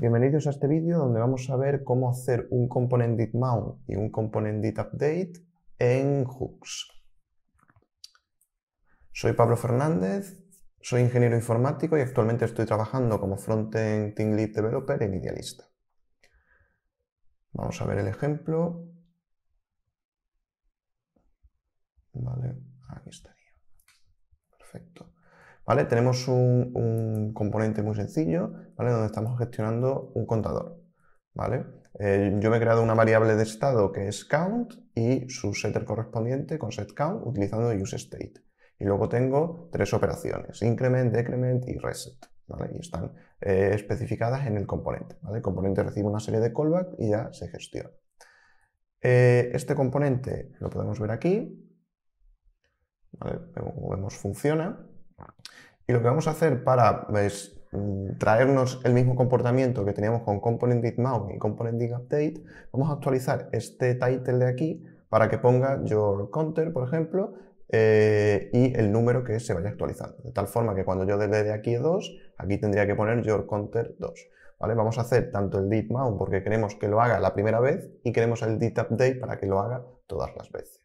Bienvenidos a este vídeo donde vamos a ver cómo hacer un component mount y un component update en hooks. Soy Pablo Fernández, soy ingeniero informático y actualmente estoy trabajando como frontend team lead developer en Idealista. Vamos a ver el ejemplo. Vale, aquí estaría. Perfecto. Tenemos un, componente muy sencillo, Donde estamos gestionando un contador, eh, yo me he creado una variable de estado que es count y su setter correspondiente con setCount utilizando useState. Y luego tengo tres operaciones, increment, decrement y reset. Y están eh, especificadas en el componente. El componente recibe una serie de callbacks y ya se gestiona. Eh, este componente lo podemos ver aquí. Como vemos funciona. Y lo que vamos a hacer para pues, mm, traernos el mismo comportamiento que teníamos con component y component vamos a actualizar este title de aquí para que ponga your counter, por ejemplo, eh, y el número que se vaya actualizando. De tal forma que cuando yo le de aquí 2, aquí tendría que poner your counter 2. ¿vale? Vamos a hacer tanto el deepmount porque queremos que lo haga la primera vez y queremos el did para que lo haga todas las veces.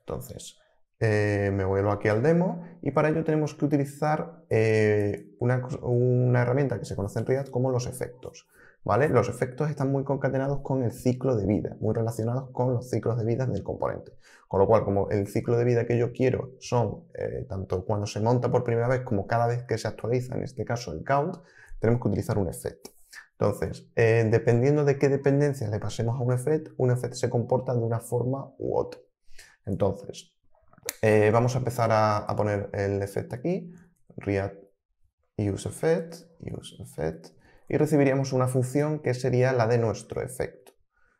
Entonces, eh, me vuelvo aquí al demo y para ello tenemos que utilizar eh, una, herramienta que se conoce en React como los efectos. ¿vale? Los efectos están muy concatenados con el ciclo de vida, muy relacionados con los ciclos de vida del componente. Con lo cual, como el ciclo de vida que yo quiero son eh, tanto cuando se monta por primera vez como cada vez que se actualiza, en este caso el count, tenemos que utilizar un efecto. Entonces, dependiendo de qué dependencias le pasemos a un efecto, un efecto se comporta de una forma u otra. Entonces, eh, vamos a empezar a, poner el efecto aquí, react use effect, use effect, y recibiríamos una función que sería la de nuestro efecto.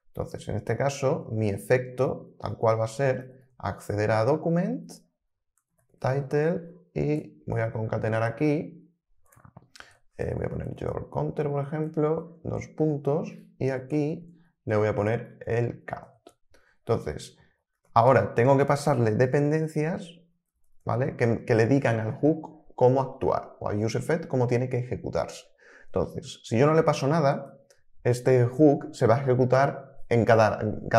Entonces, en este caso, mi efecto, tal cual va a ser, acceder a document, title, y voy a concatenar aquí, eh, voy a poner your counter, por ejemplo, dos puntos, y aquí le voy a poner el count. Entonces, Ahora, tengo que pasarle dependencias, ¿vale? Que, le digan al hook cómo actuar o al useEffect cómo tiene que ejecutarse. Entonces, si yo no le paso nada, este hook se va a ejecutar en cada,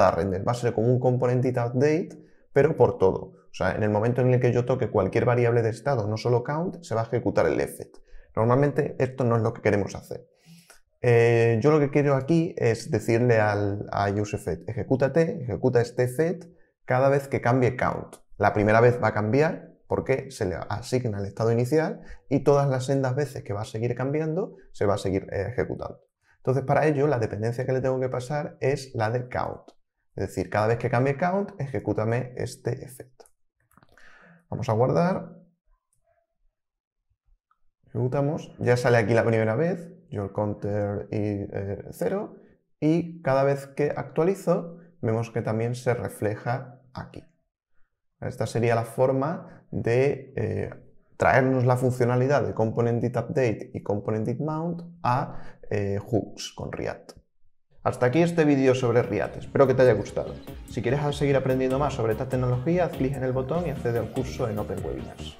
render. Va a ser como un component update, pero por todo. O sea, en el momento en el que yo toque cualquier variable de estado, no solo count, se va a ejecutar el effect. Normalmente esto no es lo que queremos hacer. Eh, yo lo que quiero aquí es decirle al, a useEffect, ejecútate, ejecuta este effect cada vez que cambie count. La primera vez va a cambiar porque se le asigna el estado inicial y todas las sendas veces que va a seguir cambiando se va a seguir eh, ejecutando. Entonces para ello la dependencia que le tengo que pasar es la de count. Es decir, cada vez que cambie count, ejecútame este efecto. Vamos a guardar. Ejecutamos. Ya sale aquí la primera vez, your counter y 0. Eh, y cada vez que actualizo, vemos que también se refleja aquí. Esta sería la forma de eh, traernos la funcionalidad de Update y Mount a eh, hooks con React. Hasta aquí este vídeo sobre React, espero que te haya gustado. Si quieres seguir aprendiendo más sobre esta tecnología, haz clic en el botón y accede al curso en Open Webinars.